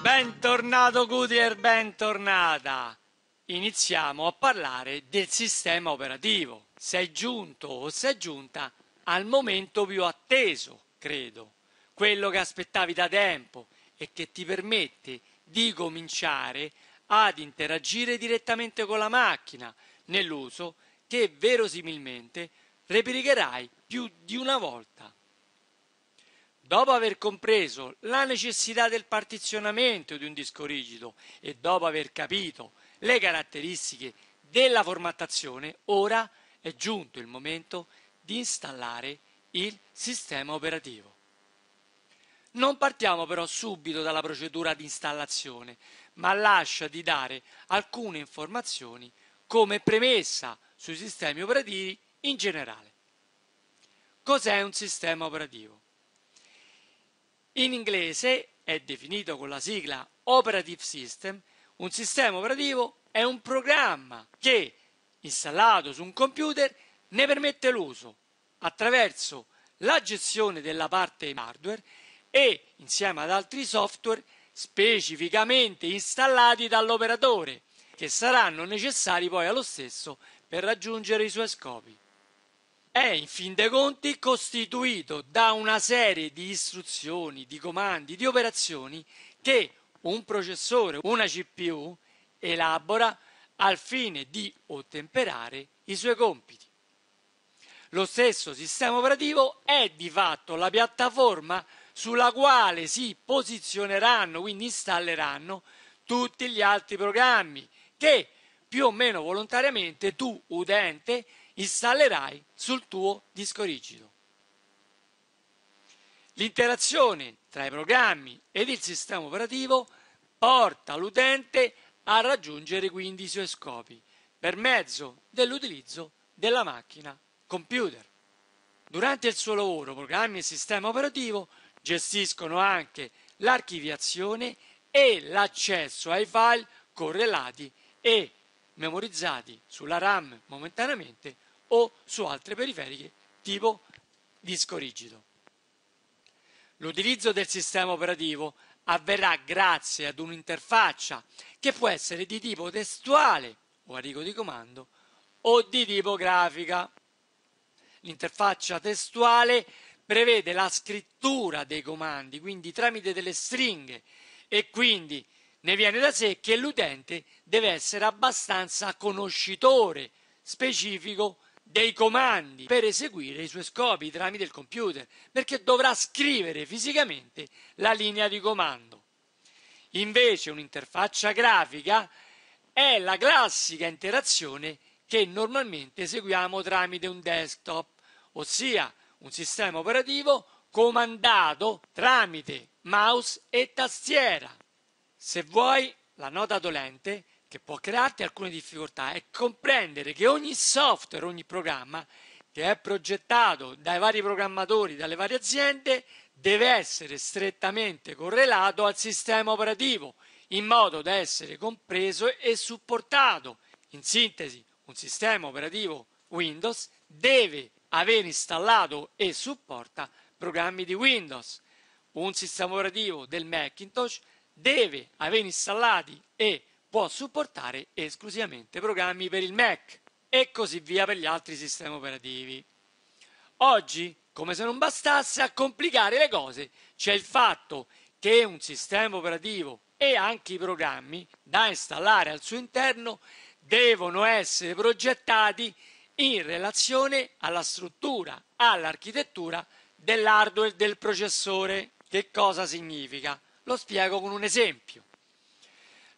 Bentornato Goodyear, bentornata! Iniziamo a parlare del sistema operativo. Sei giunto o sei giunta al momento più atteso, credo, quello che aspettavi da tempo e che ti permette di cominciare ad interagire direttamente con la macchina nell'uso che verosimilmente repericherai più di una volta. Dopo aver compreso la necessità del partizionamento di un disco rigido e dopo aver capito le caratteristiche della formattazione, ora è giunto il momento di installare il sistema operativo. Non partiamo però subito dalla procedura di installazione, ma lascia di dare alcune informazioni come premessa sui sistemi operativi in generale. Cos'è un sistema operativo? In inglese è definito con la sigla Operative System, un sistema operativo è un programma che, installato su un computer, ne permette l'uso attraverso la gestione della parte hardware e, insieme ad altri software, specificamente installati dall'operatore, che saranno necessari poi allo stesso per raggiungere i suoi scopi è in fin dei conti costituito da una serie di istruzioni, di comandi, di operazioni che un processore, una CPU, elabora al fine di ottemperare i suoi compiti. Lo stesso sistema operativo è di fatto la piattaforma sulla quale si posizioneranno, quindi installeranno tutti gli altri programmi che più o meno volontariamente tu, utente, installerai sul tuo disco rigido. L'interazione tra i programmi ed il sistema operativo porta l'utente a raggiungere quindi i suoi scopi per mezzo dell'utilizzo della macchina computer. Durante il suo lavoro, programmi e sistema operativo gestiscono anche l'archiviazione e l'accesso ai file correlati e memorizzati sulla RAM momentaneamente o su altre periferiche tipo disco rigido. L'utilizzo del sistema operativo avverrà grazie ad un'interfaccia che può essere di tipo testuale o a rigo di comando o di tipo grafica. L'interfaccia testuale prevede la scrittura dei comandi, quindi tramite delle stringhe e quindi ne viene da sé che l'utente deve essere abbastanza conoscitore specifico dei comandi per eseguire i suoi scopi tramite il computer, perché dovrà scrivere fisicamente la linea di comando. Invece un'interfaccia grafica è la classica interazione che normalmente eseguiamo tramite un desktop, ossia un sistema operativo comandato tramite mouse e tastiera. Se vuoi, la nota dolente che può crearti alcune difficoltà è comprendere che ogni software, ogni programma che è progettato dai vari programmatori, dalle varie aziende, deve essere strettamente correlato al sistema operativo, in modo da essere compreso e supportato. In sintesi, un sistema operativo Windows deve aver installato e supporta programmi di Windows. Un sistema operativo del Macintosh deve aver installati e può supportare esclusivamente programmi per il Mac e così via per gli altri sistemi operativi. Oggi, come se non bastasse a complicare le cose, c'è il fatto che un sistema operativo e anche i programmi da installare al suo interno devono essere progettati in relazione alla struttura, all'architettura dell'hardware del processore. Che cosa significa? Lo spiego con un esempio.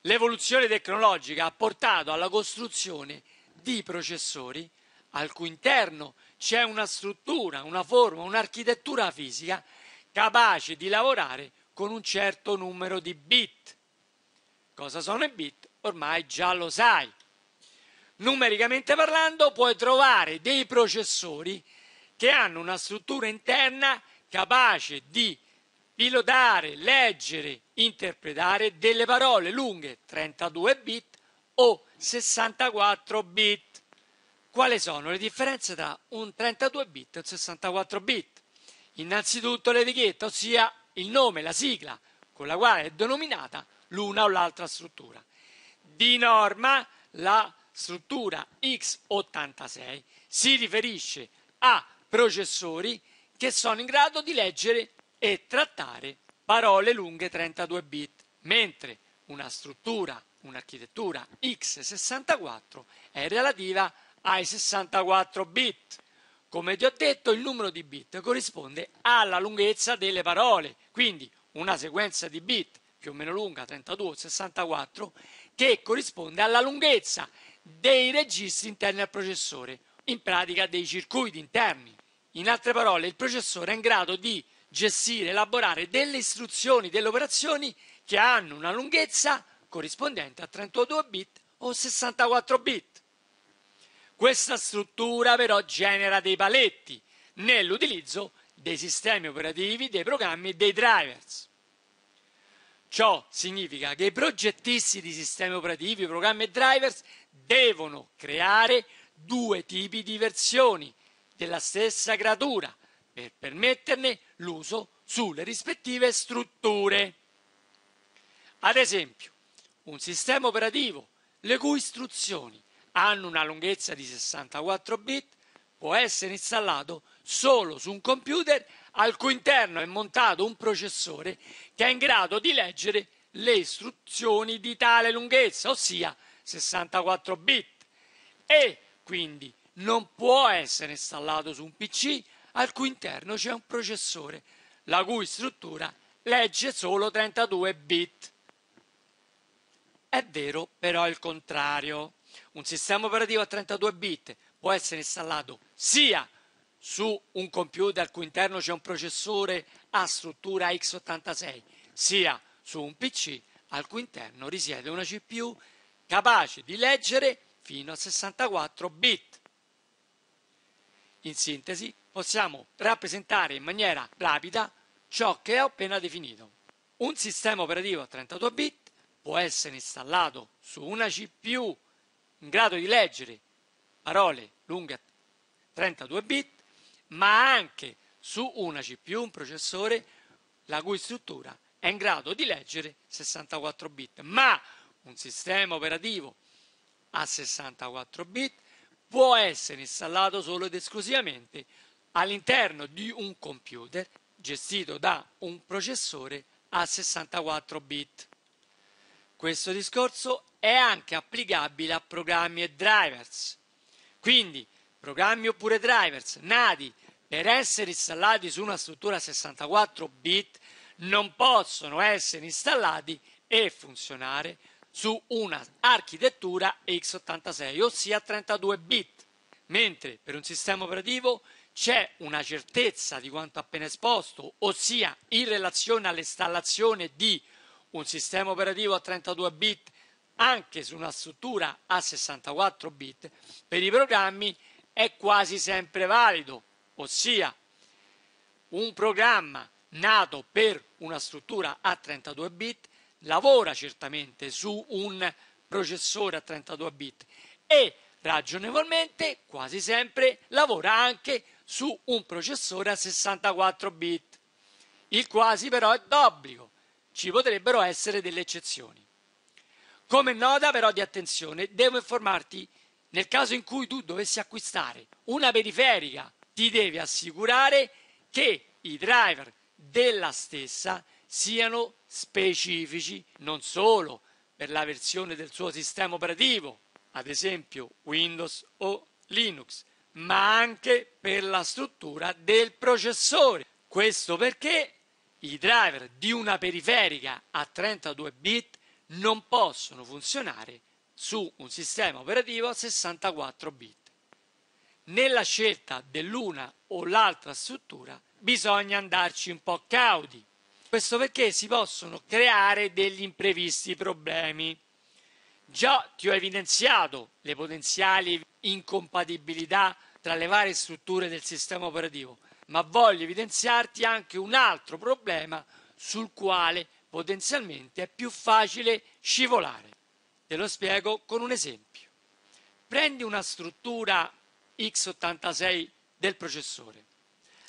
L'evoluzione tecnologica ha portato alla costruzione di processori al cui interno c'è una struttura, una forma, un'architettura fisica capace di lavorare con un certo numero di bit. Cosa sono i bit? Ormai già lo sai. Numericamente parlando puoi trovare dei processori che hanno una struttura interna capace di pilotare, leggere, interpretare delle parole lunghe 32 bit o 64 bit. Quali sono le differenze tra un 32 bit e un 64 bit? Innanzitutto l'etichetta, ossia il nome, la sigla con la quale è denominata l'una o l'altra struttura. Di norma la struttura X86 si riferisce a processori che sono in grado di leggere e trattare parole lunghe 32 bit, mentre una struttura, un'architettura x64 è relativa ai 64 bit. Come ti ho detto, il numero di bit corrisponde alla lunghezza delle parole, quindi una sequenza di bit più o meno lunga, 32 o 64, che corrisponde alla lunghezza dei registri interni al processore, in pratica dei circuiti interni. In altre parole, il processore è in grado di gestire, elaborare delle istruzioni, delle operazioni che hanno una lunghezza corrispondente a 32 bit o 64 bit. Questa struttura però genera dei paletti nell'utilizzo dei sistemi operativi, dei programmi e dei drivers. Ciò significa che i progettisti di sistemi operativi, programmi e drivers devono creare due tipi di versioni della stessa creatura per permetterne l'uso sulle rispettive strutture. Ad esempio, un sistema operativo le cui istruzioni hanno una lunghezza di 64 bit può essere installato solo su un computer al cui interno è montato un processore che è in grado di leggere le istruzioni di tale lunghezza, ossia 64 bit, e quindi non può essere installato su un PC al cui interno c'è un processore, la cui struttura legge solo 32 bit. È vero però il contrario. Un sistema operativo a 32 bit può essere installato sia su un computer al cui interno c'è un processore a struttura x86, sia su un PC al cui interno risiede una CPU capace di leggere fino a 64 bit. In sintesi, possiamo rappresentare in maniera rapida ciò che ho appena definito. Un sistema operativo a 32 bit può essere installato su una CPU in grado di leggere parole lunghe 32 bit, ma anche su una CPU, un processore la cui struttura è in grado di leggere 64 bit, ma un sistema operativo a 64 bit può essere installato solo ed esclusivamente su all'interno di un computer gestito da un processore a 64 bit. Questo discorso è anche applicabile a programmi e drivers. Quindi programmi oppure drivers nati per essere installati su una struttura 64 bit non possono essere installati e funzionare su un'architettura x86, ossia 32 bit, mentre per un sistema operativo c'è una certezza di quanto appena esposto, ossia in relazione all'installazione di un sistema operativo a 32 bit anche su una struttura a 64 bit per i programmi è quasi sempre valido, ossia un programma nato per una struttura a 32 bit lavora certamente su un processore a 32 bit e ragionevolmente quasi sempre lavora anche su un processore a 64 bit. Il quasi però è d'obbligo, ci potrebbero essere delle eccezioni. Come nota però di attenzione, devo informarti nel caso in cui tu dovessi acquistare una periferica, ti devi assicurare che i driver della stessa siano specifici non solo per la versione del suo sistema operativo, ad esempio Windows o Linux, ma anche per la struttura del processore. Questo perché i driver di una periferica a 32 bit non possono funzionare su un sistema operativo a 64 bit. Nella scelta dell'una o l'altra struttura bisogna andarci un po' cauti. Questo perché si possono creare degli imprevisti problemi. Già ti ho evidenziato le potenziali incompatibilità tra le varie strutture del sistema operativo, ma voglio evidenziarti anche un altro problema sul quale potenzialmente è più facile scivolare. Te lo spiego con un esempio. Prendi una struttura x86 del processore.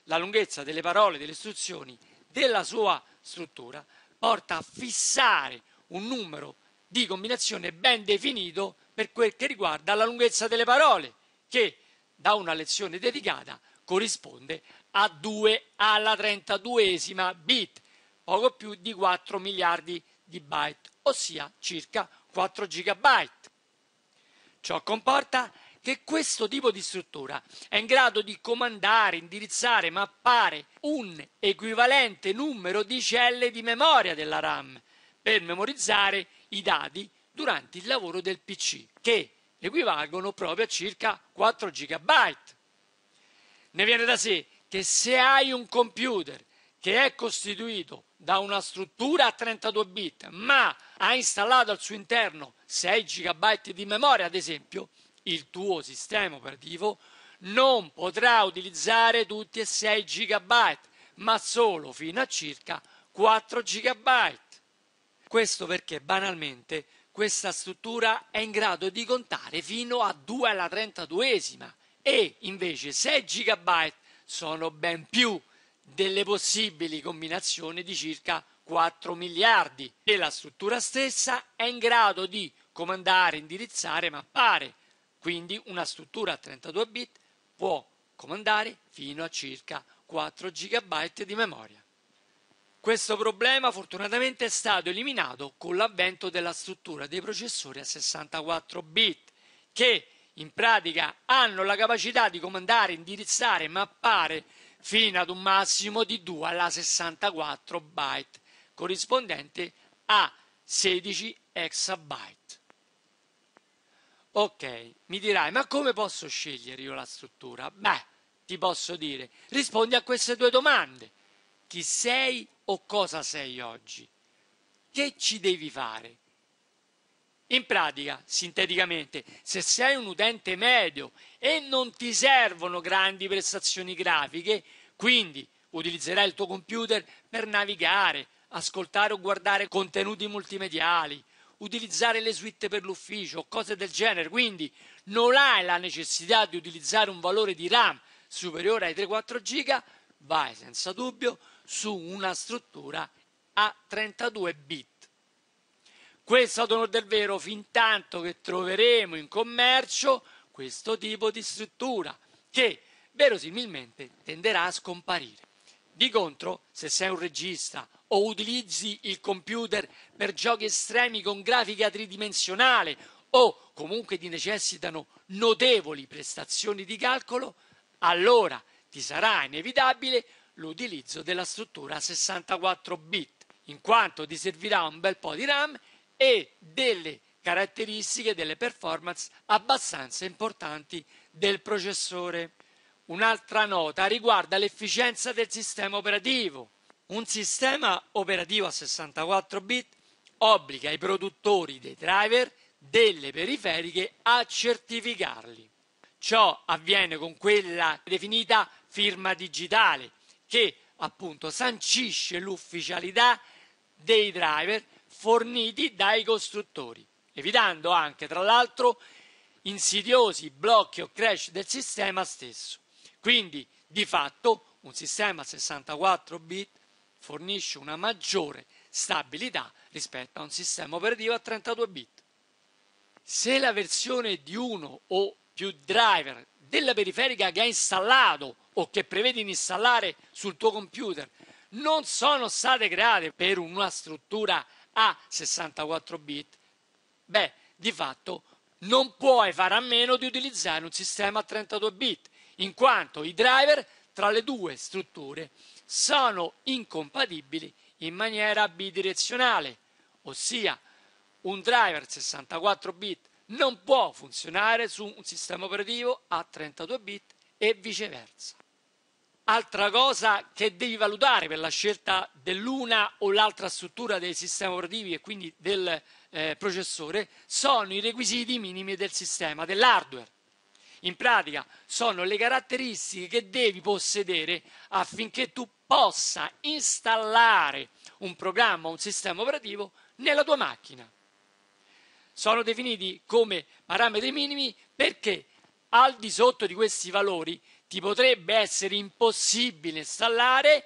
La lunghezza delle parole, delle istruzioni della sua struttura porta a fissare un numero di combinazione ben definito per quel che riguarda la lunghezza delle parole, che da una lezione dedicata corrisponde a 2 alla 32esima bit, poco più di 4 miliardi di byte, ossia circa 4 gigabyte. Ciò comporta che questo tipo di struttura è in grado di comandare, indirizzare, mappare un equivalente numero di celle di memoria della RAM per memorizzare i dati durante il lavoro del PC, che equivalgono proprio a circa 4 GB. Ne viene da sé che se hai un computer che è costituito da una struttura a 32 bit, ma ha installato al suo interno 6 GB di memoria, ad esempio, il tuo sistema operativo non potrà utilizzare tutti e 6 GB, ma solo fino a circa 4 GB. Questo perché banalmente questa struttura è in grado di contare fino a 2 alla 32esima e invece 6 GB sono ben più delle possibili combinazioni di circa 4 miliardi e la struttura stessa è in grado di comandare, indirizzare, mappare. Quindi una struttura a 32 bit può comandare fino a circa 4 GB di memoria. Questo problema fortunatamente è stato eliminato con l'avvento della struttura dei processori a 64 bit che in pratica hanno la capacità di comandare, indirizzare, mappare fino ad un massimo di 2 alla 64 byte corrispondente a 16 exabyte. Ok, mi dirai, ma come posso scegliere io la struttura? Beh, ti posso dire, rispondi a queste due domande chi sei o cosa sei oggi. Che ci devi fare? In pratica, sinteticamente, se sei un utente medio e non ti servono grandi prestazioni grafiche, quindi utilizzerai il tuo computer per navigare, ascoltare o guardare contenuti multimediali, utilizzare le suite per l'ufficio cose del genere, quindi non hai la necessità di utilizzare un valore di RAM superiore ai 3-4 giga, vai senza dubbio su una struttura a 32 bit. Questo ad onore del vero, fin tanto che troveremo in commercio questo tipo di struttura che verosimilmente tenderà a scomparire. Di contro, se sei un regista o utilizzi il computer per giochi estremi con grafica tridimensionale o comunque ti necessitano notevoli prestazioni di calcolo, allora ti sarà inevitabile l'utilizzo della struttura 64 bit, in quanto ti servirà un bel po' di RAM e delle caratteristiche, delle performance abbastanza importanti del processore. Un'altra nota riguarda l'efficienza del sistema operativo. Un sistema operativo a 64 bit obbliga i produttori dei driver delle periferiche a certificarli. Ciò avviene con quella definita firma digitale, che appunto sancisce l'ufficialità dei driver forniti dai costruttori, evitando anche tra l'altro insidiosi blocchi o crash del sistema stesso. Quindi di fatto un sistema 64 bit fornisce una maggiore stabilità rispetto a un sistema operativo a 32 bit. Se la versione di uno o più driver della periferica che ha installato o che prevedi di installare sul tuo computer non sono state create per una struttura a 64 bit, beh, di fatto non puoi fare a meno di utilizzare un sistema a 32 bit, in quanto i driver tra le due strutture sono incompatibili in maniera bidirezionale, ossia un driver 64 bit non può funzionare su un sistema operativo a 32 bit e viceversa. Altra cosa che devi valutare per la scelta dell'una o l'altra struttura dei sistemi operativi e quindi del eh, processore sono i requisiti minimi del sistema, dell'hardware. In pratica sono le caratteristiche che devi possedere affinché tu possa installare un programma, un sistema operativo nella tua macchina. Sono definiti come parametri minimi perché al di sotto di questi valori ti potrebbe essere impossibile installare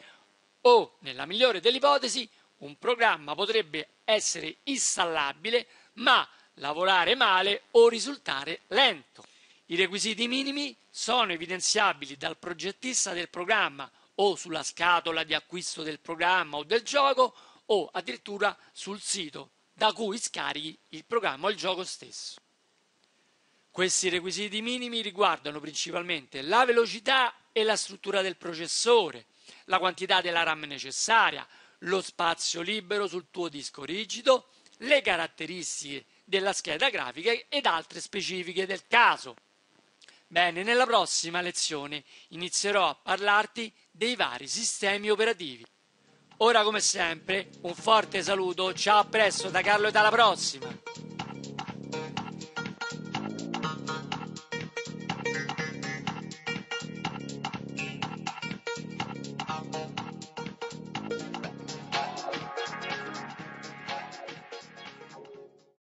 o, nella migliore delle ipotesi, un programma potrebbe essere installabile ma lavorare male o risultare lento. I requisiti minimi sono evidenziabili dal progettista del programma o sulla scatola di acquisto del programma o del gioco o addirittura sul sito da cui scarichi il programma o il gioco stesso. Questi requisiti minimi riguardano principalmente la velocità e la struttura del processore, la quantità della RAM necessaria, lo spazio libero sul tuo disco rigido, le caratteristiche della scheda grafica ed altre specifiche del caso. Bene, nella prossima lezione inizierò a parlarti dei vari sistemi operativi. Ora come sempre un forte saluto, ciao a presto da Carlo e alla prossima!